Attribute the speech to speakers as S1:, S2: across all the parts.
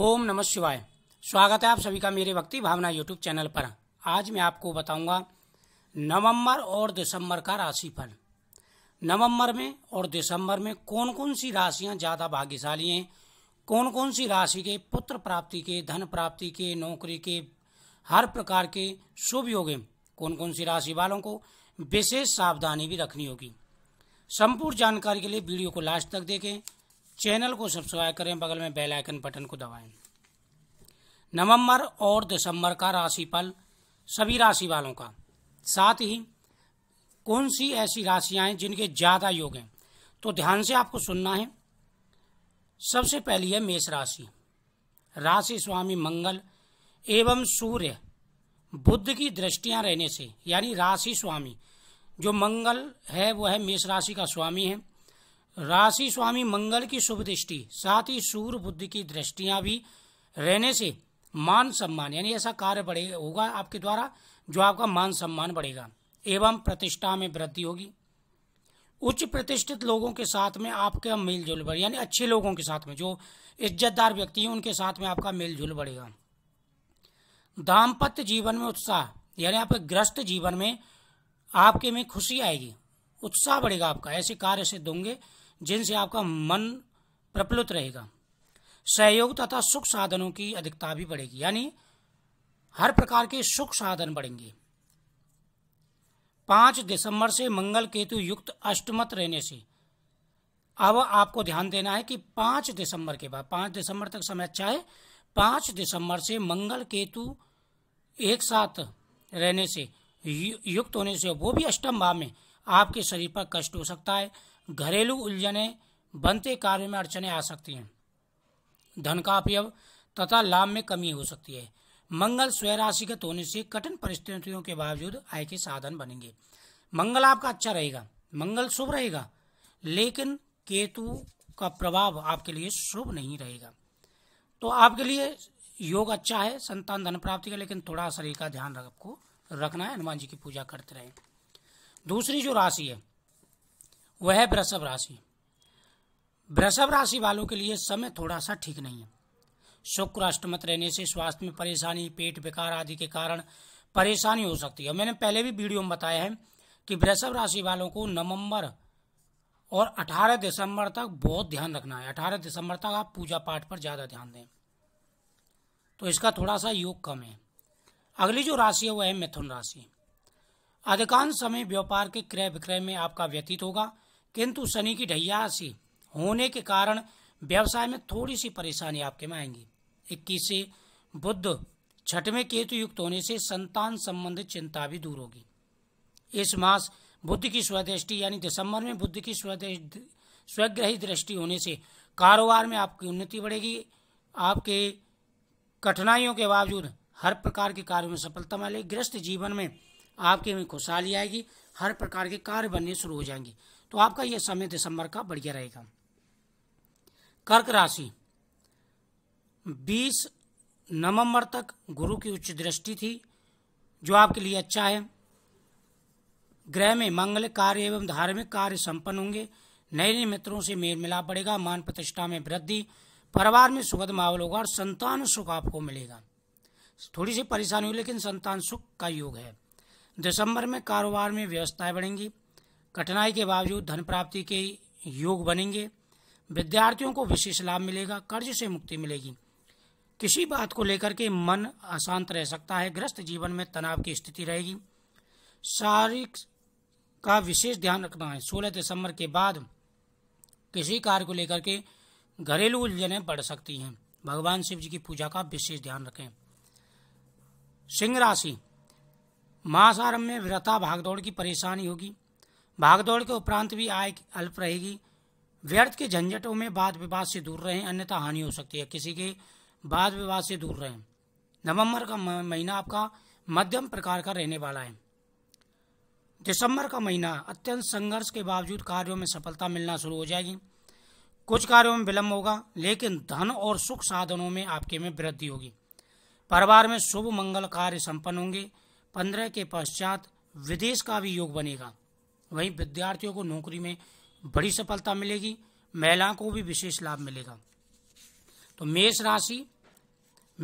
S1: ओम नमः शिवाय स्वागत है आप सभी का मेरे भक्ति भावना यूट्यूब चैनल पर आज मैं आपको बताऊंगा नवंबर और दिसंबर का राशिफल नवंबर में और दिसंबर में कौन कौन सी राशियां ज़्यादा भाग्यशाली हैं कौन कौन सी राशि के पुत्र प्राप्ति के धन प्राप्ति के नौकरी के हर प्रकार के शुभ योग कौन कौन सी राशि वालों को विशेष सावधानी भी रखनी होगी संपूर्ण जानकारी के लिए वीडियो को लास्ट तक देखें चैनल को सब्सक्राइब करें बगल में बेल आइकन बटन को दबाएं नवंबर और दिसंबर का राशिफल सभी राशि वालों का साथ ही कौन सी ऐसी राशियां हैं जिनके ज़्यादा योग हैं तो ध्यान से आपको सुनना है सबसे पहली है मेष राशि राशि स्वामी मंगल एवं सूर्य बुद्ध की दृष्टियां रहने से यानी राशि स्वामी जो मंगल है वह है मेष राशि का स्वामी है राशि स्वामी मंगल की शुभ दृष्टि साथ ही सूर्य बुद्धि की दृष्टियां भी रहने से मान सम्मान यानी ऐसा कार्य बढ़ेगा होगा आपके द्वारा जो आपका मान सम्मान बढ़ेगा एवं प्रतिष्ठा में वृद्धि होगी उच्च प्रतिष्ठित लोगों के साथ में आपका मेल बढ़े यानी अच्छे लोगों के साथ में जो इज्जतदार व्यक्ति हैं उनके साथ में आपका मेल बढ़ेगा दाम्पत्य जीवन में उत्साह यानी आपके ग्रस्त जीवन में आपके में खुशी आएगी उत्साह बढ़ेगा आपका ऐसे कार्य से दूंगे जिनसे आपका मन प्रफुल्लित रहेगा सहयोग तथा सुख साधनों की अधिकता भी बढ़ेगी यानी हर प्रकार के सुख साधन बढ़ेंगे पांच दिसंबर से मंगल केतु युक्त अष्टमत रहने से अब आपको ध्यान देना है कि पांच दिसंबर के बाद पांच दिसंबर तक समय अच्छा है पांच दिसंबर से मंगल केतु एक साथ रहने से युक्त होने से वो भी अष्टम भाव में आपके शरीर पर कष्ट हो सकता है घरेलू उलझने बनते कार्य में अड़चने आ सकती हैं धन का अपयव तथा लाभ में कमी हो सकती है मंगल स्वयं राशिगत होने से कठिन परिस्थितियों के बावजूद आय के साधन बनेंगे मंगल आपका अच्छा रहेगा मंगल शुभ रहेगा लेकिन केतु का प्रभाव आपके लिए शुभ नहीं रहेगा तो आपके लिए योग अच्छा है संतान धन प्राप्ति का लेकिन थोड़ा शरीर का ध्यान आपको रखना है हनुमान जी की पूजा करते रहें दूसरी जो राशि है वह है वृषभ राशि वृषभ राशि वालों के लिए समय थोड़ा सा ठीक नहीं है शुक्र अष्टमत रहने से स्वास्थ्य में परेशानी पेट बेकार आदि के कारण परेशानी हो सकती है मैंने पहले भी वीडियो में बताया है कि वृषभ राशि वालों को नवंबर और 18 दिसंबर तक बहुत ध्यान रखना है 18 दिसंबर तक आप पूजा पाठ पर ज़्यादा ध्यान दें तो इसका थोड़ा सा योग कम है अगली जो राशि है वह है मिथुन राशि अधिकांश समय व्यापार के क्रय विक्रय में आपका व्यतीत होगा किंतु शनि की ढैया होने के कारण व्यवसाय में थोड़ी सी परेशानी आपके में आएंगी इक्कीस से बुद्ध छठवें केतु युक्त होने से संतान संबंधित चिंता भी दूर होगी इस मास बुद्ध की स्वदृष्टि यानी दिसंबर में बुद्ध की स्वग्रही दृष्टि होने से कारोबार में आपकी उन्नति बढ़ेगी आपके कठिनाइयों के बावजूद हर प्रकार के कार्य में सफलता मिलेगी गृहस्थ जीवन में आपके में खुशहाली आएगी हर प्रकार के कार्य बनने शुरू हो जाएंगे तो आपका यह समय दिसंबर का बढ़िया रहेगा कर्क राशि 20 नवंबर तक गुरु की उच्च दृष्टि थी जो आपके लिए अच्छा है ग्रह में मंगल कार्य एवं धार्मिक कार्य संपन्न होंगे नए नए मित्रों से मेल मिलाप बढ़ेगा मान प्रतिष्ठा में वृद्धि परिवार में सुखद माहौल होगा और संतान सुख आपको मिलेगा थोड़ी सी परेशानी होगी लेकिन संतान सुख का योग है दिसंबर में कारोबार में व्यवस्थाएं बढ़ेंगी कठिनाई के बावजूद धन प्राप्ति के योग बनेंगे विद्यार्थियों को विशेष लाभ मिलेगा कर्ज से मुक्ति मिलेगी किसी बात को लेकर के मन अशांत रह सकता है ग्रस्त जीवन में तनाव की स्थिति रहेगी शारीरिक का विशेष ध्यान रखना है सोलह दिसंबर के बाद किसी कार्य को लेकर के घरेलू उलझने बढ़ सकती हैं भगवान शिव जी की पूजा का विशेष ध्यान रखें सिंह राशि मास आरंभ में व्रता भागदौड़ की परेशानी होगी भागदौड़ के उपरांत भी आय अल्प रहेगी व्यर्थ के झंझटों में वाद विवाद से दूर रहें अन्यथा हानि हो सकती है किसी के वाद विवाद से दूर रहें नवंबर का महीना आपका मध्यम प्रकार का रहने वाला है दिसंबर का महीना अत्यंत संघर्ष के बावजूद कार्यों में सफलता मिलना शुरू हो जाएगी कुछ कार्यों में विलंब होगा लेकिन धन और सुख साधनों में आपके में वृद्धि होगी परिवार में शुभ मंगल कार्य संपन्न होंगे पंद्रह के पश्चात विदेश का भी योग बनेगा वहीं विद्यार्थियों को नौकरी में बड़ी सफलता मिलेगी महिलाओं को भी विशेष लाभ मिलेगा तो मेष राशि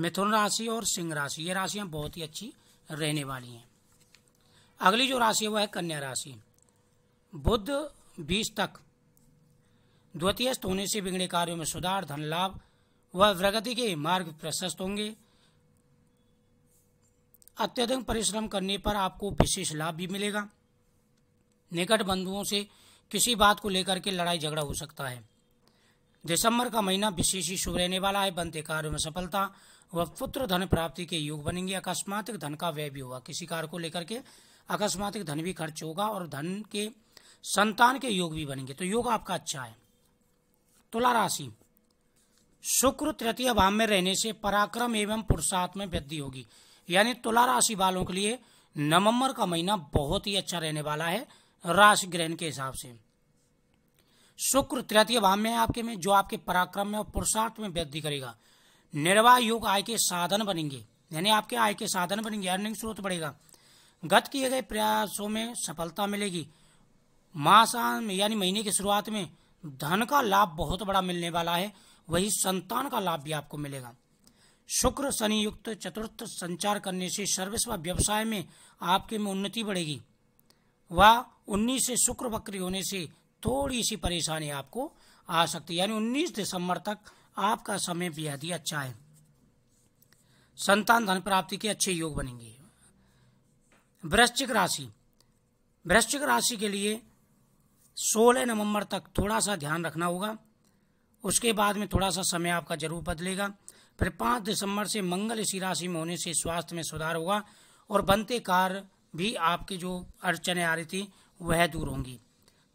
S1: मिथुन राशि और सिंह राशि ये राशियां बहुत ही अच्छी रहने वाली हैं अगली जो राशि है वह है कन्या राशि बुद्ध बीस तक द्वितीयस्थ होने से बिगड़े कार्यों में सुधार धन लाभ वह प्रगति के मार्ग प्रशस्त होंगे अत्यधिक परिश्रम करने पर आपको विशेष लाभ भी मिलेगा निकट बंधुओं से किसी बात को लेकर के लड़ाई झगड़ा हो सकता है दिसंबर का महीना विशेष ही शुभ रहने वाला है बनते कार्यों में सफलता व पुत्र धन प्राप्ति के योग बनेंगे अकस्मातिक धन का व्यय भी होगा किसी कार्य को लेकर के अकस्मातिक धन भी खर्च होगा और धन के संतान के योग भी बनेंगे तो योग आपका अच्छा है तुला राशि शुक्र तृतीय भाव में रहने से पराक्रम एवं पुरुषार्थ में वृद्धि होगी यानी तुला राशि वालों के लिए नवंबर का महीना बहुत ही अच्छा रहने वाला है राश ग्रहण के हिसाब से शुक्र तृतीय भाव में आपके में जो आपके पराक्रम में और पुरुषार्थ में वृद्धि करेगा निर्वाह योग आय के साधन बनेंगे यानी आपके आय के साधन बनेंगे अर्निंग स्रोत बढ़ेगा गत किए गए प्रयासों में सफलता मिलेगी मासान यानी महीने की शुरुआत में धन का लाभ बहुत बड़ा मिलने वाला है वही संतान का लाभ भी आपको मिलेगा शुक्र शनि युक्त चतुर्थ संचार करने से सर्विस व व्यवसाय में आपके में उन्नति बढ़ेगी व उन्नीस से शुक्र बकरी होने से थोड़ी सी परेशानी आपको आ सकती है यानी उन्नीस दिसंबर तक आपका समय बेहद ही अच्छा है संतान धन प्राप्ति के अच्छे योग बनेंगे वृश्चिक राशि वृश्चिक राशि के लिए 16 नवंबर तक थोड़ा सा ध्यान रखना होगा उसके बाद में थोड़ा सा समय आपका जरूर बदलेगा फिर 5 दिसंबर से मंगल इसी राशि में होने से स्वास्थ्य में सुधार होगा और बनते कार्य भी आपकी जो अड़चने आ रही थी वह दूर होंगी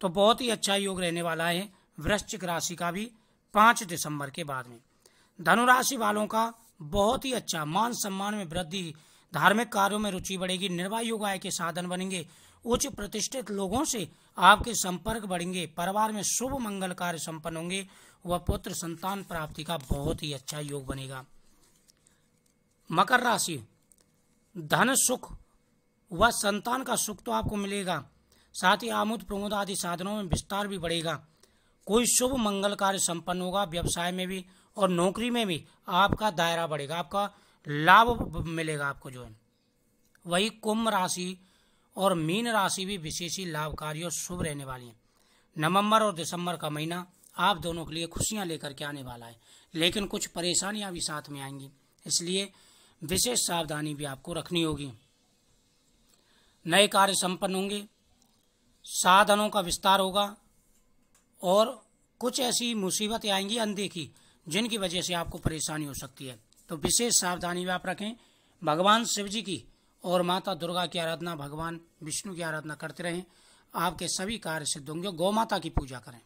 S1: तो बहुत ही अच्छा योग रहने वाला है वृश्चिक राशि का भी पांच दिसंबर के बाद में धनुराशि वालों का बहुत ही अच्छा मान सम्मान में वृद्धि धार्मिक कार्यों में रुचि बढ़ेगी निर्वाह योग आय के साधन बनेंगे उच्च प्रतिष्ठित लोगों से आपके संपर्क बढ़ेंगे परिवार में शुभ मंगल कार्य संपन्न होंगे व पुत्र संतान प्राप्ति का बहुत ही अच्छा योग बनेगा मकर राशि धन सुख वह संतान का सुख तो आपको मिलेगा साथ ही आमोद प्रमोद आदि साधनों में विस्तार भी बढ़ेगा कोई शुभ मंगल कार्य संपन्न होगा व्यवसाय में भी और नौकरी में भी आपका दायरा बढ़ेगा आपका लाभ मिलेगा आपको जो है वही कुंभ राशि और मीन राशि भी विशेष ही लाभकारी और शुभ रहने वाली है नवंबर और दिसंबर का महीना आप दोनों के लिए खुशियां लेकर के आने वाला है लेकिन कुछ परेशानियां भी साथ में आएंगी इसलिए विशेष सावधानी भी आपको रखनी होगी नए कार्य संपन्न होंगे साधनों का विस्तार होगा और कुछ ऐसी मुसीबतें आएंगी अनदेखी जिनकी वजह से आपको परेशानी हो सकती है तो विशेष सावधानी भी आप रखें भगवान शिव जी की और माता दुर्गा की आराधना भगवान विष्णु की आराधना करते रहें आपके सभी कार्य सिद्ध होंगे गौ माता की पूजा करें